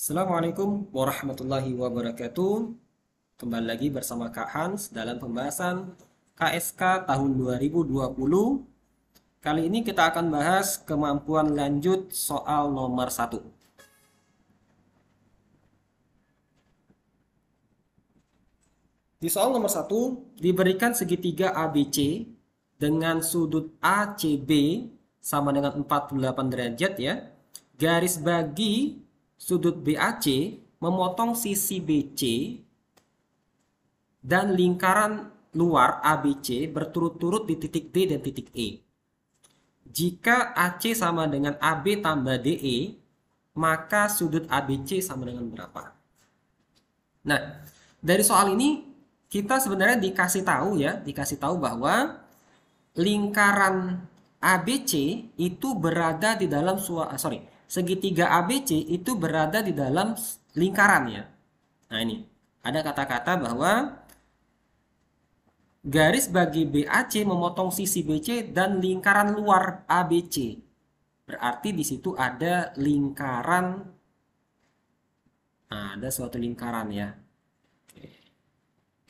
Assalamualaikum warahmatullahi wabarakatuh. Kembali lagi bersama Kak Hans dalam pembahasan KSK tahun 2020. Kali ini kita akan bahas kemampuan lanjut soal nomor 1. Di soal nomor 1 diberikan segitiga ABC dengan sudut ACB sama dengan 48 derajat ya. Garis bagi sudut BAC memotong sisi BC dan lingkaran luar ABC berturut-turut di titik D dan titik E. Jika AC sama dengan AB tambah DE, maka sudut ABC sama dengan berapa? Nah, dari soal ini kita sebenarnya dikasih tahu ya, dikasih tahu bahwa lingkaran ABC itu berada di dalam suatu ah, sorry, segitiga ABC itu berada di dalam lingkaran ya. Nah ini ada kata-kata bahwa garis bagi BAC memotong sisi BC dan lingkaran luar ABC. Berarti di situ ada lingkaran, nah, ada suatu lingkaran ya.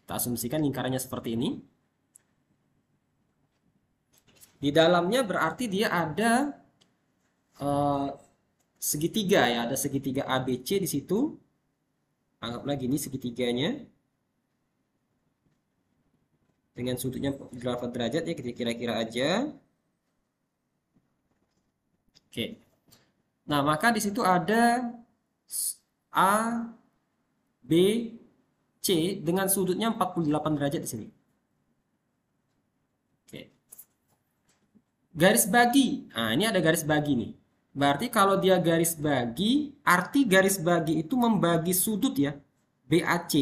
Kita asumsikan lingkarannya seperti ini. Di dalamnya berarti dia ada uh, segitiga ya, ada segitiga ABC di situ. Anggap lagi ini segitiganya. Dengan sudutnya 8 derajat ya, kira-kira aja. Oke. Nah, maka di situ ada A, B, C dengan sudutnya 48 derajat di sini. Oke. Garis bagi. Nah, ini ada garis bagi nih. Berarti kalau dia garis bagi, arti garis bagi itu membagi sudut ya. BAC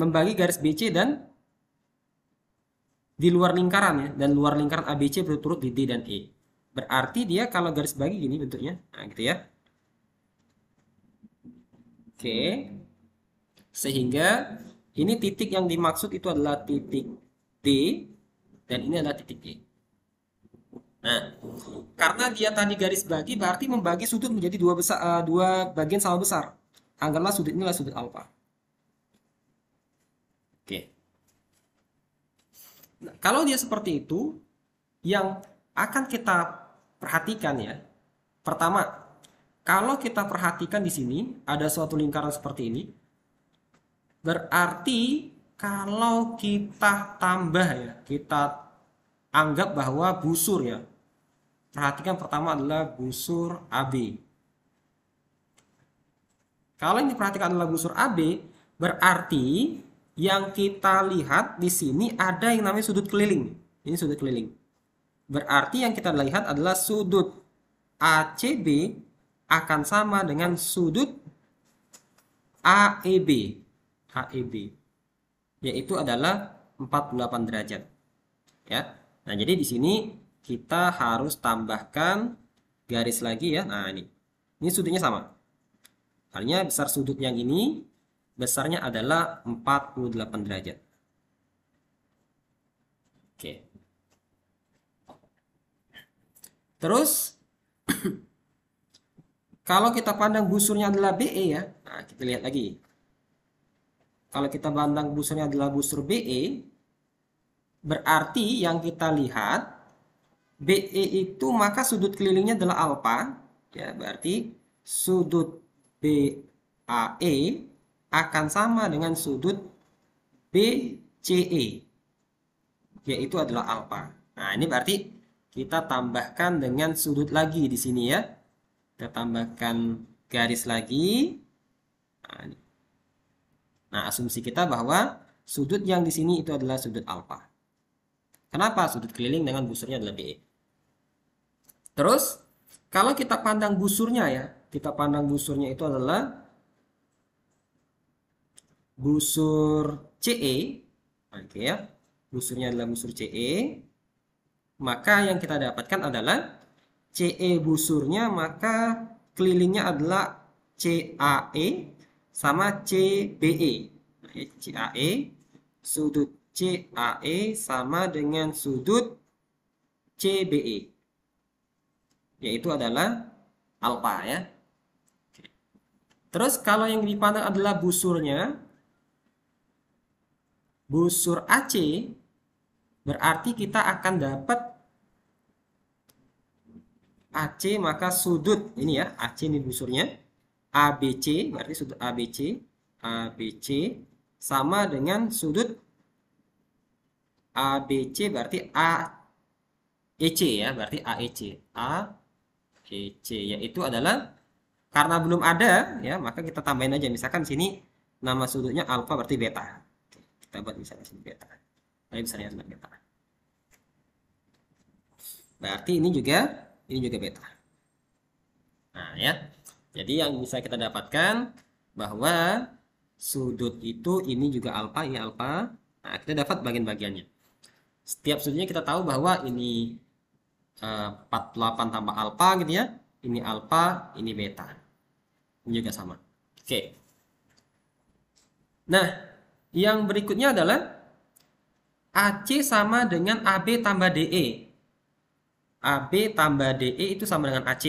membagi garis BC dan di luar lingkaran ya dan luar lingkaran ABC berturut di D dan E. Berarti dia kalau garis bagi gini bentuknya. Nah, gitu ya. Oke. Sehingga ini titik yang dimaksud itu adalah titik D dan ini adalah titik E. Nah, karena dia tadi garis bagi, berarti membagi sudut menjadi dua besar, uh, eh, dua bagian sama besar. Anggaplah sudut inilah sudut alfa. Oke. Nah, kalau dia seperti itu, yang akan kita perhatikan ya, pertama, kalau kita perhatikan di sini ada suatu lingkaran seperti ini, berarti kalau kita tambah ya, kita anggap bahwa busur ya, Perhatikan pertama adalah busur AB. Kalau ini perhatikan adalah busur AB, berarti yang kita lihat di sini ada yang namanya sudut keliling. Ini sudut keliling. Berarti yang kita lihat adalah sudut ACB akan sama dengan sudut AEB. AEB yaitu adalah 48 derajat. Ya. Nah, jadi di sini kita harus tambahkan garis lagi ya. Nah, ini. Ini sudutnya sama. Artinya besar sudut yang ini besarnya adalah 48 derajat. Oke. Terus kalau kita pandang busurnya adalah BE ya. Nah, kita lihat lagi. Kalau kita pandang busurnya adalah busur BE, berarti yang kita lihat BE itu maka sudut kelilingnya adalah alfa, ya berarti sudut BAE akan sama dengan sudut BCE, yaitu adalah alfa. Nah, ini berarti kita tambahkan dengan sudut lagi di sini ya. Kita tambahkan garis lagi. Nah, nah asumsi kita bahwa sudut yang di sini itu adalah sudut alfa. Kenapa sudut keliling dengan busurnya adalah BE? Terus kalau kita pandang busurnya ya, kita pandang busurnya itu adalah busur CE. Oke ya. Busurnya adalah busur CE. Maka yang kita dapatkan adalah CE busurnya maka kelilingnya adalah CAE sama CBE. E. CAE sudut CAE sama dengan sudut CBE yaitu adalah alfa ya. Terus kalau yang dipandang adalah busurnya, busur AC berarti kita akan dapat AC maka sudut ini ya AC ini busurnya ABC berarti sudut ABC ABC sama dengan sudut ABC berarti AEC ya berarti AEC A e Oke, C yaitu adalah karena belum ada ya, maka kita tambahin aja misalkan sini nama sudutnya alfa berarti beta. kita buat misalnya sini beta. Tapi besarnya sini beta. Berarti ini juga ini juga beta. Nah, ya. Jadi yang bisa kita dapatkan bahwa sudut itu ini juga alfa, ini alfa. Nah, kita dapat bagian-bagiannya. Setiap sudutnya kita tahu bahwa ini 48 tambah alpha gitu ya. Ini alpha, ini beta. Ini juga sama. Oke. Nah, yang berikutnya adalah AC sama dengan AB tambah DE. AB tambah DE itu sama dengan AC.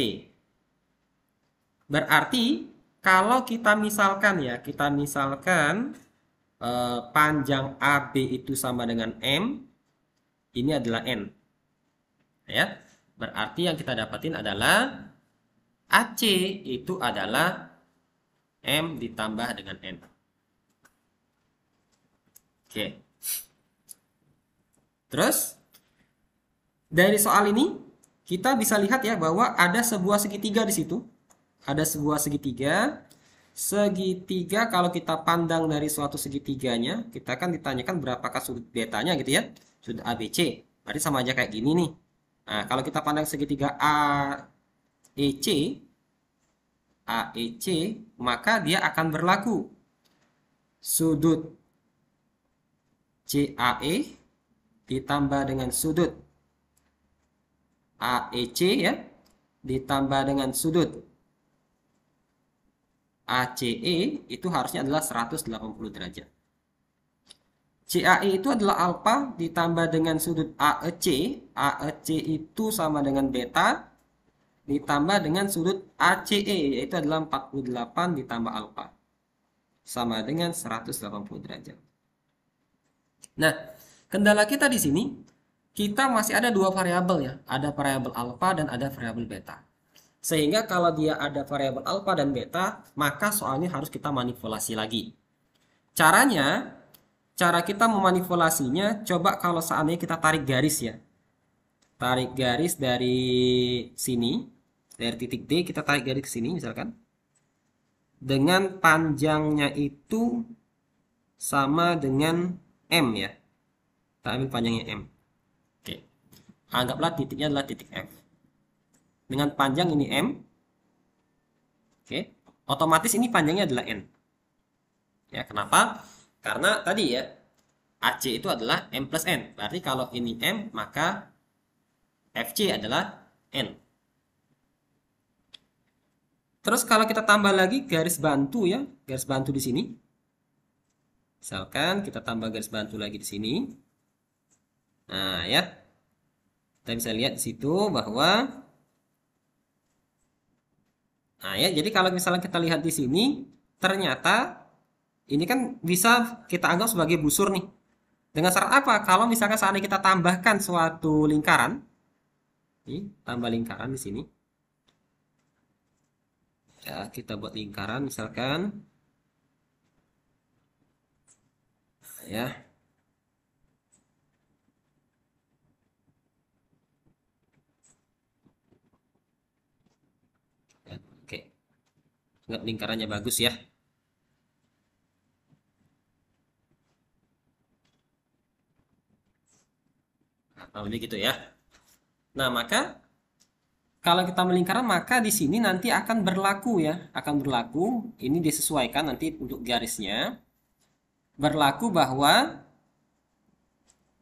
Berarti kalau kita misalkan ya, kita misalkan eh, panjang AB itu sama dengan M, ini adalah N ya berarti yang kita dapatin adalah AC itu adalah M ditambah dengan N. Oke. Terus, dari soal ini, kita bisa lihat ya bahwa ada sebuah segitiga di situ. Ada sebuah segitiga. Segitiga kalau kita pandang dari suatu segitiganya, kita kan ditanyakan berapakah sudut betanya gitu ya. Sudut ABC. Berarti sama aja kayak gini nih. Nah, kalau kita pandang segitiga AEC, AEC, maka dia akan berlaku sudut CAE ditambah dengan sudut AEC ya, ditambah dengan sudut ACE itu harusnya adalah 180 derajat. CAE itu adalah alfa ditambah dengan sudut AEC. AEC itu sama dengan beta ditambah dengan sudut ACE yaitu adalah 48 ditambah alfa sama dengan 180 derajat. Nah, kendala kita di sini kita masih ada dua variabel ya, ada variabel alfa dan ada variabel beta. Sehingga kalau dia ada variabel alfa dan beta, maka soalnya harus kita manipulasi lagi. Caranya cara kita memanipulasinya coba kalau seandainya kita tarik garis ya tarik garis dari sini dari titik D kita tarik garis ke sini misalkan dengan panjangnya itu sama dengan M ya kita ambil panjangnya M oke anggaplah titiknya adalah titik F dengan panjang ini M oke otomatis ini panjangnya adalah N ya kenapa karena tadi ya, AC itu adalah M plus N. Berarti kalau ini M, maka FC adalah N. Terus kalau kita tambah lagi garis bantu ya, garis bantu di sini. Misalkan kita tambah garis bantu lagi di sini. Nah, ya. Kita bisa lihat di situ bahwa Nah, ya, jadi kalau misalnya kita lihat di sini, ternyata ini kan bisa kita anggap sebagai busur nih. Dengan syarat apa? Kalau misalkan saat ini kita tambahkan suatu lingkaran, ini tambah lingkaran di sini. Ya, kita buat lingkaran misalkan ya. ya oke. Anggap lingkarannya bagus ya. kurang lebih gitu ya. Nah, maka kalau kita melingkaran maka di sini nanti akan berlaku ya, akan berlaku. Ini disesuaikan nanti untuk garisnya. Berlaku bahwa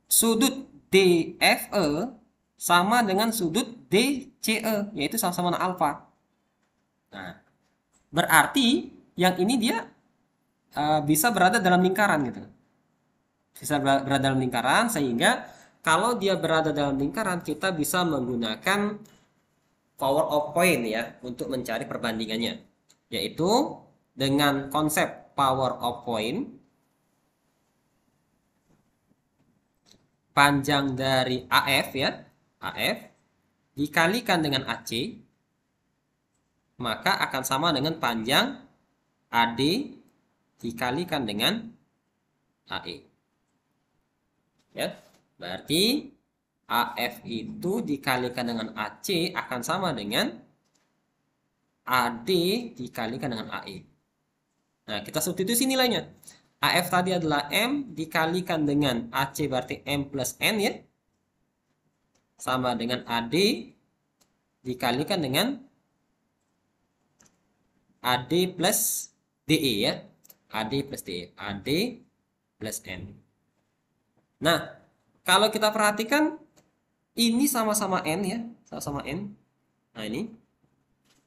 sudut DFE sama dengan sudut DCE, yaitu sama-sama alfa. Nah, berarti yang ini dia uh, bisa berada dalam lingkaran gitu bisa berada dalam lingkaran sehingga kalau dia berada dalam lingkaran kita bisa menggunakan power of point ya untuk mencari perbandingannya yaitu dengan konsep power of point panjang dari AF ya AF dikalikan dengan AC maka akan sama dengan panjang AD dikalikan dengan AE ya Berarti AF itu dikalikan dengan AC akan sama dengan AD dikalikan dengan AE. Nah, kita substitusi nilainya. AF tadi adalah M dikalikan dengan AC berarti M plus N ya. Sama dengan AD dikalikan dengan AD plus DE ya. AD plus DE. AD plus N. Nah, kalau kita perhatikan ini sama-sama n ya, sama-sama n. Nah, ini.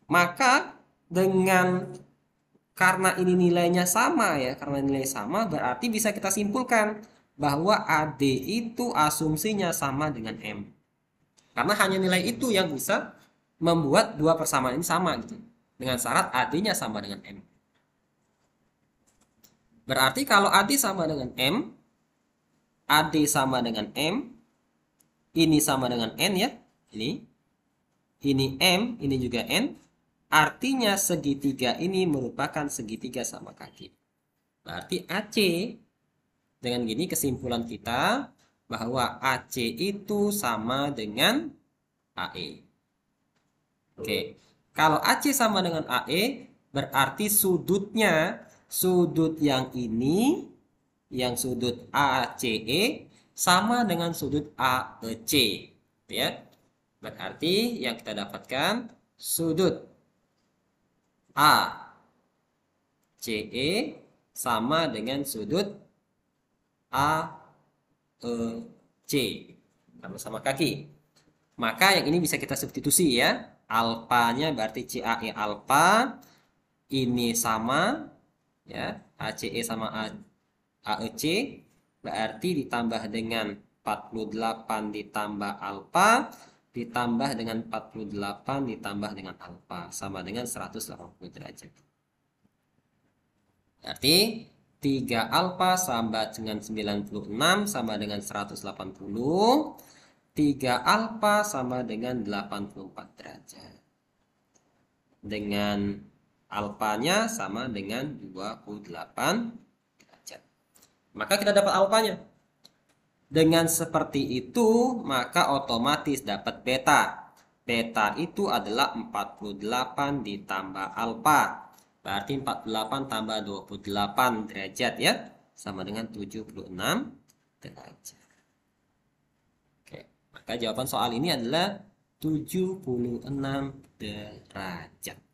Maka dengan karena ini nilainya sama ya, karena nilai sama berarti bisa kita simpulkan bahwa AD itu asumsinya sama dengan M. Karena hanya nilai itu yang bisa membuat dua persamaan ini sama gitu. Dengan syarat AD-nya sama dengan M. Berarti kalau AD sama dengan M, AD sama dengan M, ini sama dengan N ya, ini, ini M, ini juga N, artinya segitiga ini merupakan segitiga sama kaki. Berarti AC, dengan gini kesimpulan kita bahwa AC itu sama dengan AE. Oke, kalau AC sama dengan AE, berarti sudutnya, sudut yang ini yang sudut ACE sama dengan sudut AEC gitu ya berarti yang kita dapatkan sudut ACE sama dengan sudut AEC sama-sama kaki maka yang ini bisa kita substitusi ya alpanya berarti CAE alfa ini sama ya ACE sama A AEC berarti ditambah dengan 48 ditambah alfa ditambah dengan 48 ditambah dengan alfa sama dengan 180 derajat. Berarti 3 alfa sama dengan 96 sama dengan 180 3 alfa sama dengan 84 derajat. Dengan alfanya sama dengan 28 maka kita dapat alfanya. Dengan seperti itu, maka otomatis dapat beta. Beta itu adalah 48 ditambah alfa. Berarti 48 tambah 28 derajat ya. Sama dengan 76 derajat. Oke, maka jawaban soal ini adalah 76 derajat.